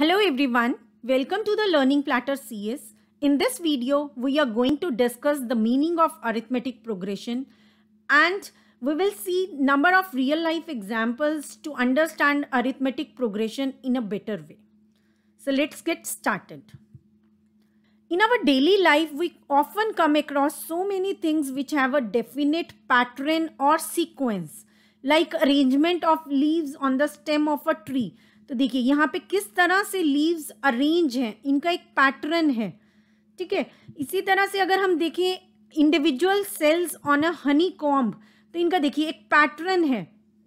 Hello everyone, welcome to the Learning Platter CS. In this video, we are going to discuss the meaning of arithmetic progression and we will see number of real life examples to understand arithmetic progression in a better way. So let's get started. In our daily life, we often come across so many things which have a definite pattern or sequence like arrangement of leaves on the stem of a tree तो देखिए यहाँ पे किस तरह से leaves arrange हैं इनका एक पैटर्न है ठीक है इसी तरह से अगर हम देखें individual cells on a honeycomb तो इनका देखिए एक पैटर्न है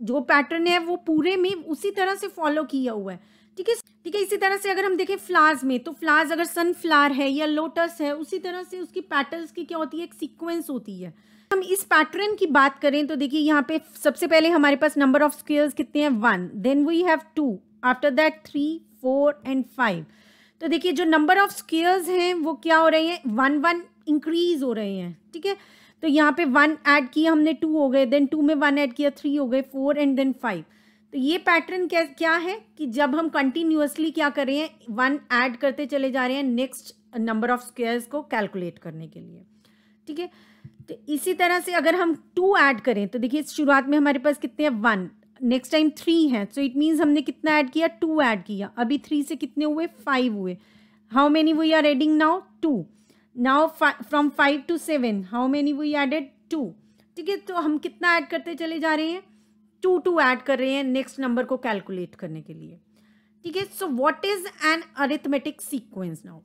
जो पैटर्न है वो पूरे में उसी तरह से फॉलो किया हुआ है ठीक है ठीक है इसी तरह से अगर हम देखें फ्लावर्स में तो फ्लावर्स अगर सनफ्लावर है या लोटस है उसी तरह से उसकी पैटर्न की क्या होती है एक सीक्वेंस होती है हम इस पैटर्न की बात करें तो देखिए यहाँ पे सबसे पहले हमारे पास नंबर ऑफ स्क्वेयर्स कितने हैं one then we have two after that three four and five तो देखिए जो नंबर ऑफ स्केयर्स हैं वो क्या हो रहे हैं वन वन इंक्रीज हो रहे हैं ठीक है तो यहाँ पे वन ऐड किया हमने टू हो गए देन टू में वन ऐड किया थ्री हो गए फोर एंड देन फाइव तो ये पैटर्न क्या क्या है कि जब हम कंटिन्यूसली क्या कर रहे हैं वन ऐड करते चले जा रहे हैं नेक्स्ट नंबर ऑफ स्केयर्स को कैलकुलेट करने के लिए ठीक है तो इसी तरह से अगर हम टू ऐड करें तो देखिए शुरुआत में हमारे पास कितने हैं वन नेक्स्ट टाइम थ्री है सो इट मीन्स हमने कितना ऐड किया टू ऐड किया अभी थ्री से कितने हुए फाइव हुए how many we are adding now two now from five to seven how many we added two ठीक है तो हम कितना ऐड करते चले जा रहे हैं टू टू ऐड कर रहे हैं नेक्स्ट नंबर को कैलकुलेट करने के लिए ठीक है so what is an arithmetic sequence now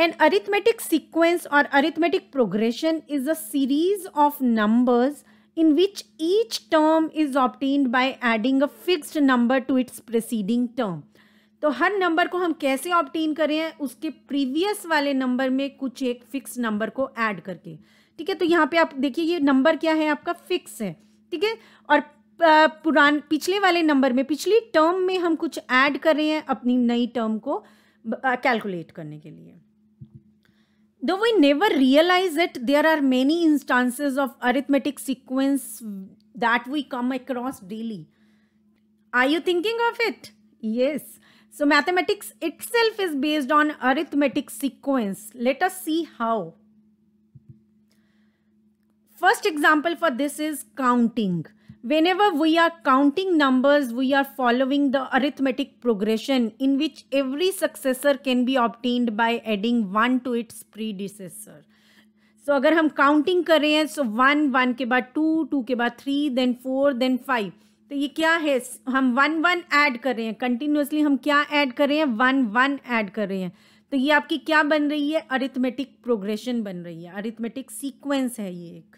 an arithmetic sequence और arithmetic progression is a series of numbers in which each term is obtained by adding a fixed number to its preceding term. तो हर number को हम कैसे obtain करें उसके previous वाले number में कुछ एक फिक्स नंबर को ऐड करके ठीक है तो यहाँ पे आप देखिए ये नंबर क्या है आपका फिक्स है ठीक है और पुरान पिछले वाले नंबर में पिछली टर्म में हम कुछ ऐड कर रहे हैं अपनी नई टर्म को कैलकुलेट करने के लिए Though we never realize it, there are many instances of arithmetic sequence that we come across daily. Are you thinking of it? Yes. So mathematics itself is based on arithmetic sequence. Let us see how. First example for this is counting. whenever we are counting numbers we are following the arithmetic progression in which every successor can be obtained by adding 1 to its predecessor so अगर हम counting कर रहे हैं so one one के बाद to two के बाद three then four then five तो ये क्या है हम वन वन ऐड कर रहे हैं कंटिन्यूसली हम क्या ऐड कर रहे हैं वन वन ऐड कर रहे हैं तो ये आपकी क्या बन रही है अरिथमेटिक प्रोग्रेशन बन रही है अरिथमेटिक सीक्वेंस है ये एक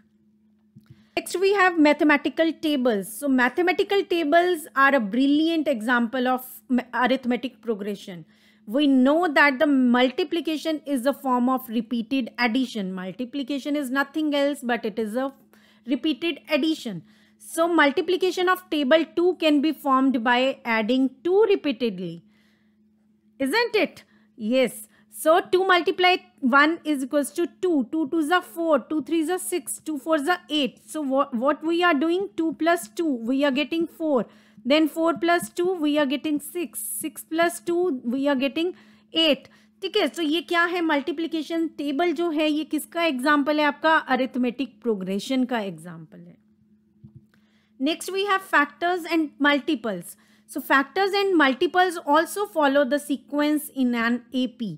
Next we have mathematical tables. So mathematical tables are a brilliant example of arithmetic progression. We know that the multiplication is a form of repeated addition. Multiplication is nothing else but it is a repeated addition. So multiplication of table 2 can be formed by adding 2 repeatedly. Isn't it? Yes. So 2 multiply 1 is equals to 2. 2 2 is a 4. 2 3 is a 6. 2 4 is a 8. So what, what we are doing? 2 plus 2. We are getting 4. Then 4 plus 2 we are getting 6. 6 plus 2 we are getting 8. ठीक है तो ये क्या है multiplication table जो है ये किसका एग्जाम्पल है आपका अरिथमेटिक प्रोग्रेशन का एग्जाम्पल है next we have factors and multiples so factors and multiples also follow the sequence in an A P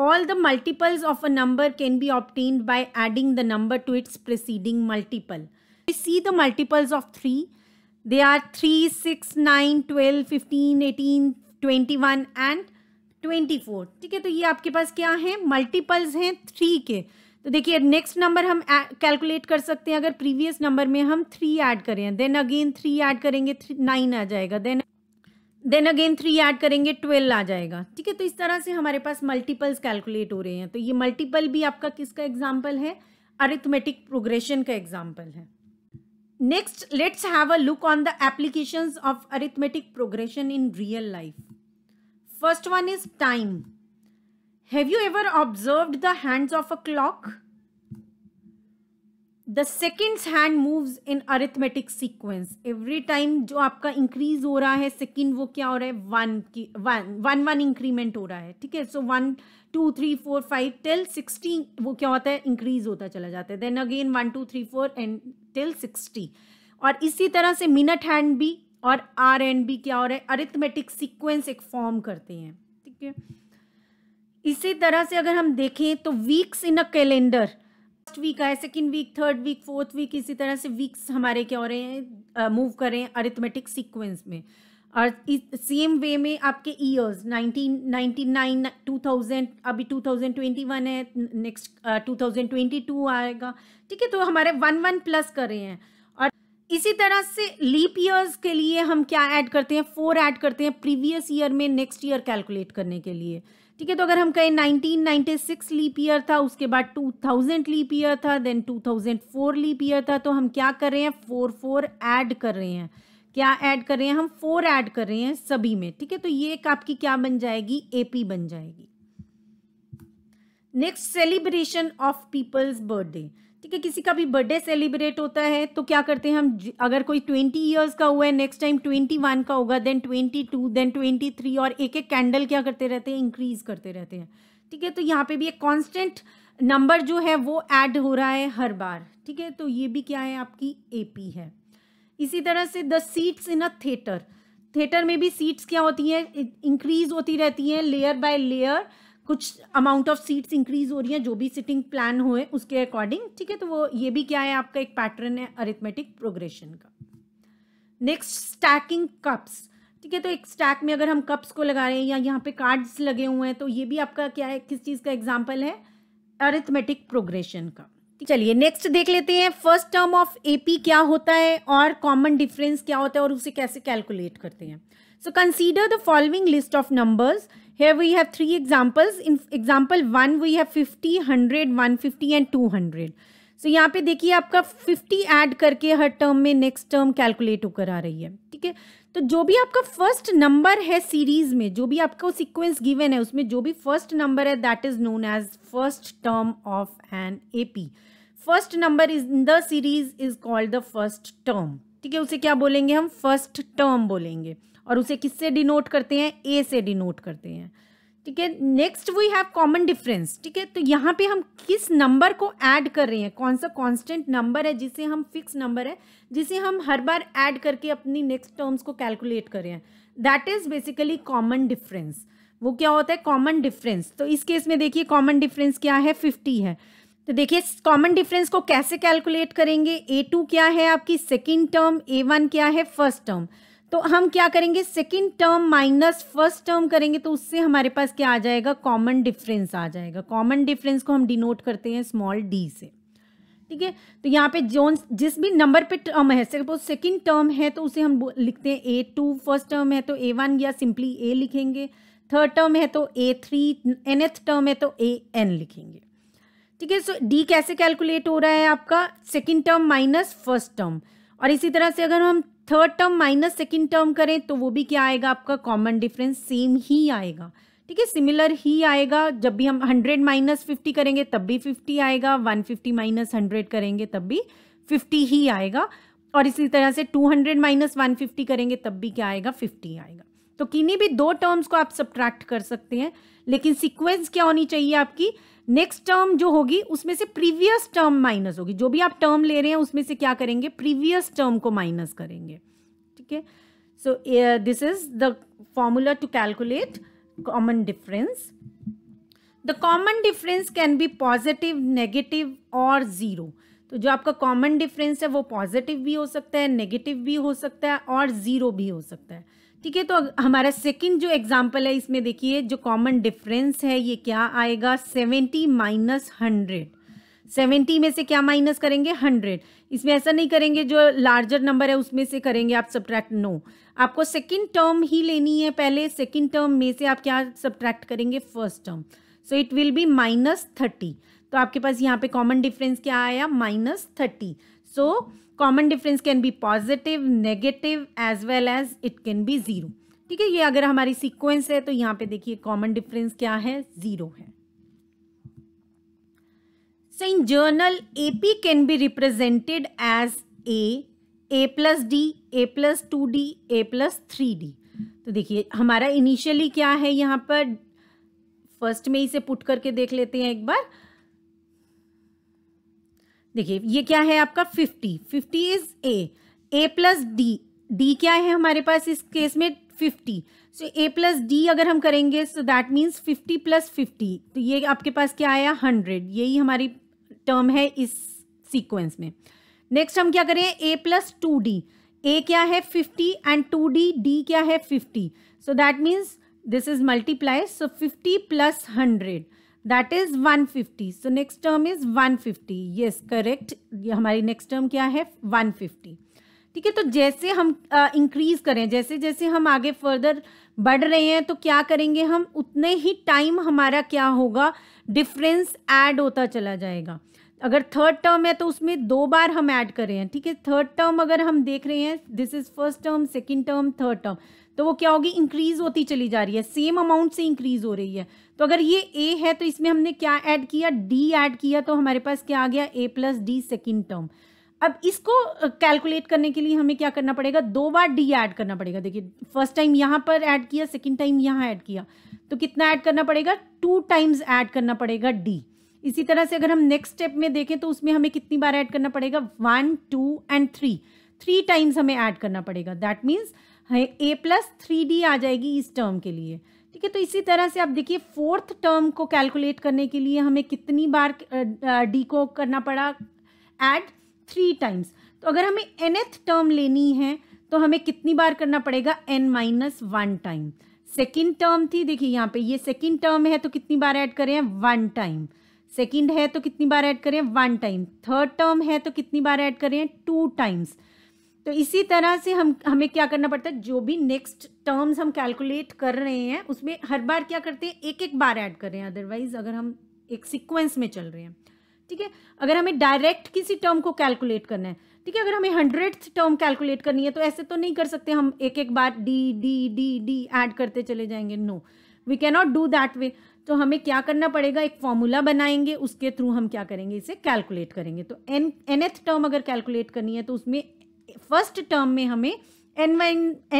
all the multiples of a number can be obtained by adding the number to its preceding multiple. We see the multiples of 3. They are 3, 6, 9, 12, 15, 18, 21 and 24. ठीक है तो ये आपके पास क्या है multiples हैं three के तो देखिए नेक्स्ट नंबर हम कैलकुलेट कर सकते हैं अगर प्रीवियस नंबर में हम थ्री ऐड करें देन अगेन थ्री ऐड करेंगे थ्री नाइन आ जाएगा then then again three add करेंगे ट्वेल्व आ जाएगा ठीक है तो इस तरह से हमारे पास मल्टीपल्स कैलकुलेट हो रहे हैं तो ये मल्टीपल भी आपका किसका एग्जाम्पल है अरिथमेटिक प्रोग्रेशन का एग्जाम्पल है next let's have a look on the application of arithmetic progression in real life first one is time have you ever observe the hands of a clock the seconds hand moves in arithmetic sequence every time जो आपका increase हो रहा है second वो क्या हो रहा है वन की वन वन वन इंक्रीमेंट हो रहा है ठीक है so one two three four five till sixty वो क्या होता है इंक्रीज होता चला जाता है then again one two three four and till sixty और इसी तरह से मिनट हैंड भी और आर एंड भी क्या हो रहा है अरिथमेटिक सीक्वेंस एक फॉर्म करते हैं ठीक है इसी तरह से अगर हम देखें तो weeks in a calendar first week आए second week third week fourth week इसी तरह से वीक्स हमारे क्या हो रहे हैं मूव करें अरिथमेटिक सीक्वेंस में और सेम वे में आपके ईयर्स नाइनटीन नाइन्टी अभी टू है नेक्स्ट टू थाउजेंड आएगा ठीक है तो हमारे वन वन प्लस कर रहे हैं और इसी तरह से लीप ईयर्स के लिए हम क्या ऐड करते हैं फोर ऐड करते हैं प्रीवियस ईयर में नेक्स्ट ईयर कैलकुलेट करने के लिए ठीक है तो अगर हम कहें 1996 लीप ईयर था उसके बाद 2000 लीप ईयर था देन 2004 लीप ईयर था तो हम क्या कर रहे हैं फोर फोर ऐड कर रहे हैं क्या ऐड कर रहे हैं हम फोर ऐड कर रहे हैं सभी में ठीक है तो ये एक आपकी क्या बन जाएगी एपी बन जाएगी next celebration of people's birthday ठीक है किसी का भी बर्थडे सेलिब्रेट होता है तो क्या करते हैं हम अगर कोई ट्वेंटी ईयर्स का हुआ है नेक्स्ट टाइम ट्वेंटी वन का होगा then twenty two then twenty three और एक एक कैंडल क्या करते रहते हैं इंक्रीज करते रहते हैं ठीक है तो यहाँ पे भी एक कांस्टेंट नंबर जो है वो ऐड हो रहा है हर बार ठीक है तो ये भी क्या है आपकी ए है इसी तरह से the seats in a theatre theatre में भी सीट्स क्या होती हैं इंक्रीज होती रहती हैं लेयर बाय लेयर कुछ अमाउंट ऑफ सीट्स इंक्रीज हो रही हैं जो भी सिटिंग प्लान हुए उसके अकॉर्डिंग ठीक है तो वो ये भी क्या है आपका एक पैटर्न है अरिथमेटिक प्रोग्रेशन का नेक्स्ट स्टैकिंग कप्स ठीक है तो एक स्टैक में अगर हम कप्स को लगा रहे हैं या यहाँ पे कार्ड्स लगे हुए हैं तो ये भी आपका क्या है किस चीज़ का एग्जाम्पल है अरिथमेटिक प्रोग्रेशन का चलिए नेक्स्ट देख लेते हैं फर्स्ट टर्म ऑफ एपी क्या होता है और कॉमन डिफरेंस क्या होता है और उसे कैसे कैलकुलेट करते हैं so consider the following list of numbers Here we have three examples. In example one we have fifty hundred one fifty and two hundred यहाँ पे देखिए आपका फिफ्टी ऐड करके हर टर्म में नेक्स्ट टर्म कैलकुलेट होकर आ रही है ठीक है तो जो भी आपका फर्स्ट नंबर है सीरीज में जो भी आपका सीक्वेंस गिवन है उसमें जो भी फर्स्ट नंबर है that is known as first term of an AP first number is in the series is called the first term ठीक है उसे क्या बोलेंगे हम फर्स्ट टर्म बोलेंगे और उसे किससे डिनोट करते हैं ए से डिनोट करते हैं ठीक है next we have common difference ठीक है तो यहाँ पे हम किस नंबर को ऐड कर रहे हैं कौन सा कांस्टेंट नंबर है जिसे हम फिक्स नंबर है जिसे हम हर बार ऐड करके अपनी नेक्स्ट टर्म्स को कैलकुलेट कर रहे हैं that is basically common difference वो क्या होता है कॉमन डिफरेंस तो इस केस में देखिए कॉमन डिफरेंस क्या है फिफ्टी है तो देखिए कॉमन डिफरेंस को कैसे कैलकुलेट करेंगे ए टू क्या है आपकी सेकेंड टर्म ए वन क्या है फर्स्ट टर्म तो हम क्या करेंगे second term minus first term करेंगे तो उससे हमारे पास क्या आ जाएगा कॉमन डिफरेंस आ जाएगा कॉमन डिफरेंस को हम डिनोट करते हैं स्मॉल डी से ठीक है तो यहाँ पे जो जिस भी नंबर पे टर्म है सपोज सेकेंड टर्म है तो उसे हम लिखते हैं ए टू फर्स्ट टर्म है तो ए वन या सिंपली ए लिखेंगे थर्ड टर्म है तो a three nth term है तो ए एन लिखेंगे ठीक है सो डी कैसे कैलकुलेट हो रहा है आपका second term minus first term और इसी तरह से अगर हम third term minus second term करें तो वो भी क्या आएगा आपका कॉमन डिफरेंस सेम ही आएगा ठीक है सिमिलर ही आएगा जब भी हम हंड्रेड माइनस फिफ्टी करेंगे तब भी फिफ्टी आएगा वन फिफ्टी माइनस हंड्रेड करेंगे तब भी फिफ्टी ही आएगा और इसी तरह से two hundred minus one fifty करेंगे तब भी क्या आएगा फिफ्टी आएगा तो किन्हीं भी दो टर्म्स को आप सब्ट्रैक्ट कर सकते हैं लेकिन सिक्वेंस क्या होनी चाहिए आपकी नेक्स्ट टर्म जो होगी उसमें से प्रीवियस टर्म माइनस होगी जो भी आप टर्म ले रहे हैं उसमें से क्या करेंगे प्रीवियस टर्म को माइनस करेंगे ठीक है so this is the formula to calculate common difference the common difference can be positive negative और ज़ीरो तो जो आपका कॉमन डिफरेंस है वो पॉजिटिव भी हो सकता है नेगेटिव भी हो सकता है और ज़ीरो भी हो सकता है ठीक है तो हमारा सेकंड जो एग्जांपल है इसमें देखिए जो कॉमन डिफरेंस है ये क्या आएगा सेवेंटी माइनस हंड्रेड सेवेंटी में से क्या माइनस करेंगे हंड्रेड इसमें ऐसा नहीं करेंगे जो लार्जर नंबर है उसमें से करेंगे आप सब्ट्रैक्ट नो आपको सेकंड टर्म ही लेनी है पहले सेकंड टर्म में से आप क्या सब्ट्रैक्ट करेंगे first term so it will be minus thirty तो आपके पास यहाँ पे कॉमन डिफरेंस क्या आया minus thirty so common difference can be positive negative as well as it can be zero ठीक है ये अगर हमारी सीक्वेंस है तो यहाँ पे देखिए कॉमन डिफरेंस क्या है ज़ीरो है A P can be represented as a a plus d a plus two d a plus three d तो देखिए हमारा इनिशियली क्या है यहाँ पर फर्स्ट में इसे पुट करके देख लेते हैं एक बार देखिए ये क्या है आपका fifty fifty is a a plus d d क्या है हमारे पास इस केस में fifty so a plus d अगर हम करेंगे so that means fifty plus fifty तो ये आपके पास क्या आया हंड्रेड यही हमारी टर्म है इस सीक्वेंस में नेक्स्ट हम क्या करें a plus two d a क्या है fifty and two d d क्या है fifty so that means this is multiply so fifty plus hundred that is 150 so next term is 150 yes correct ये हमारी नेक्स्ट टर्म क्या है 150 ठीक है तो जैसे हम इंक्रीज uh, करें जैसे जैसे हम आगे फर्दर बढ़ रहे हैं तो क्या करेंगे हम उतने ही टाइम हमारा क्या होगा डिफरेंस ऐड होता चला जाएगा अगर थर्ड टर्म है तो उसमें दो बार हम ऐड कर रहे हैं ठीक है थर्ड टर्म अगर हम देख रहे हैं this is first term second term third term तो वो क्या होगी इंक्रीज होती चली जा रही है सेम अमाउंट से इंक्रीज हो रही है तो अगर ये ए है तो इसमें हमने क्या ऐड किया डी ऐड किया तो हमारे पास क्या आ गया a plus d second term अब इसको कैलकुलेट करने के लिए हमें क्या करना पड़ेगा दो बार डी ऐड करना पड़ेगा देखिए फर्स्ट टाइम यहाँ पर ऐड किया सेकेंड टाइम यहाँ ऐड किया तो कितना ऐड करना पड़ेगा टू टाइम्स ऐड करना पड़ेगा डी इसी तरह से अगर हम नेक्स्ट स्टेप में देखें तो उसमें हमें कितनी बार ऐड करना पड़ेगा one two and three three times हमें ऐड करना पड़ेगा that means a plus three d आ जाएगी इस टर्म के लिए ठीक है तो इसी तरह से आप देखिए फोर्थ टर्म को कैलकुलेट करने के लिए हमें कितनी बार डी को करना पड़ा ऐड थ्री टाइम्स तो अगर हमें एथ टर्म लेनी है तो हमें कितनी बार करना पड़ेगा n minus one time second term थी देखिए यहाँ पे ये सेकेंड टर्म है तो कितनी बार ऐड करें वन टाइम सेकेंड है तो कितनी बार ऐड करें वन टाइम थर्ड टर्म है तो कितनी बार ऐड करें टू टाइम्स तो इसी तरह से हम हमें क्या करना पड़ता है जो भी नेक्स्ट टर्म्स हम कैलकुलेट कर रहे हैं उसमें हर बार क्या करते हैं एक एक बार ऐड कर रहे हैं अदरवाइज अगर हम एक सीक्वेंस में चल रहे हैं ठीक है अगर हमें डायरेक्ट किसी टर्म को कैलकुलेट करना है ठीक है अगर हमें हंड्रेड टर्म कैलकुलेट करनी है तो ऐसे तो नहीं कर सकते हम एक एक बार d d d d add करते चले जाएंगे no we cannot do that way तो हमें क्या करना पड़ेगा एक फॉर्मूला बनाएंगे उसके थ्रू हम क्या करेंगे इसे कैलकुलेट करेंगे तो एन एथ टर्म अगर कैलकुलेट करनी है तो उसमें फर्स्ट टर्म में हमें n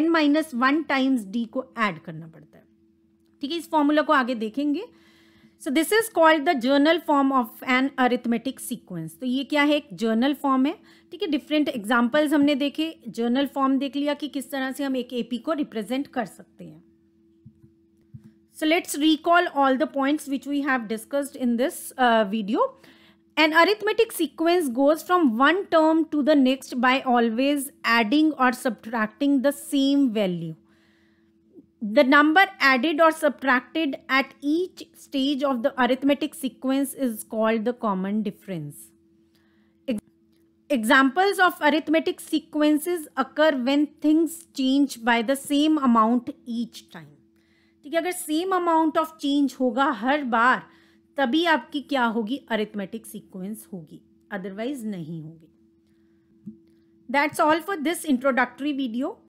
n minus one times d को ऐड करना पड़ता है ठीक है इस फॉर्मूला को आगे देखेंगे so this is called the general form of an arithmetic sequence तो ये क्या है एक जर्नल फॉर्म है ठीक है डिफरेंट एग्जाम्पल्स हमने देखे जर्नल फॉर्म देख लिया कि किस तरह से हम एक एपी को रिप्रेजेंट कर सकते हैं So let's recall all the points which we have discussed in this uh, video. An arithmetic sequence goes from one term to the next by always adding or subtracting the same value. The number added or subtracted at each stage of the arithmetic sequence is called the common difference. Examples of arithmetic sequences occur when things change by the same amount each time. ठीक है अगर same amount of change होगा हर बार तभी आपकी क्या होगी arithmetic sequence होगी otherwise नहीं होगी that's all for this introductory video